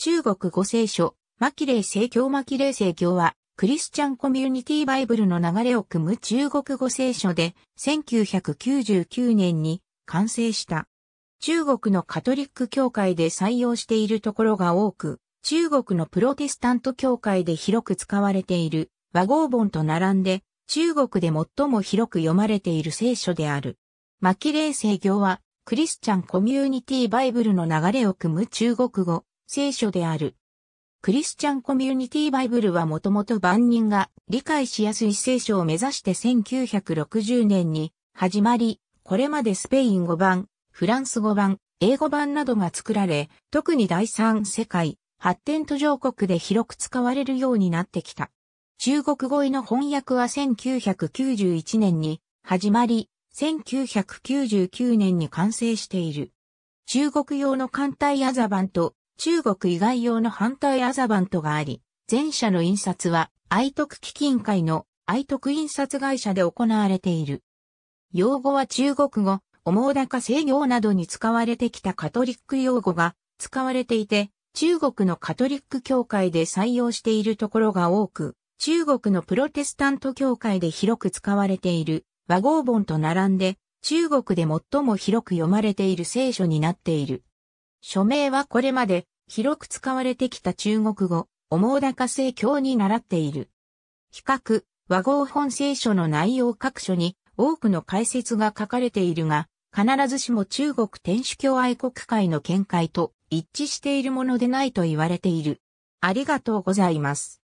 中国語聖書、マキレイ聖教マキレイ聖教は、クリスチャンコミュニティバイブルの流れを組む中国語聖書で、1999年に完成した。中国のカトリック教会で採用しているところが多く、中国のプロテスタント教会で広く使われている和合本と並んで、中国で最も広く読まれている聖書である。マキレイ聖教は、クリスチャンコミュニティバイブルの流れを組む中国語、聖書である。クリスチャンコミュニティバイブルはもともと万人が理解しやすい聖書を目指して1960年に始まり、これまでスペイン語版、フランス語版、英語版などが作られ、特に第三世界、発展途上国で広く使われるようになってきた。中国語への翻訳は1991年に始まり、1999年に完成している。中国用の艦隊アザ版と中国以外用の反対アザバントがあり、前者の印刷は愛徳基金会の愛徳印刷会社で行われている。用語は中国語、おもうだか制御などに使われてきたカトリック用語が使われていて、中国のカトリック教会で採用しているところが多く、中国のプロテスタント教会で広く使われている和合本と並んで、中国で最も広く読まれている聖書になっている。署名はこれまで広く使われてきた中国語、おもうだか正教に習っている。比較、和合本聖書の内容各所に多くの解説が書かれているが、必ずしも中国天主教愛国会の見解と一致しているものでないと言われている。ありがとうございます。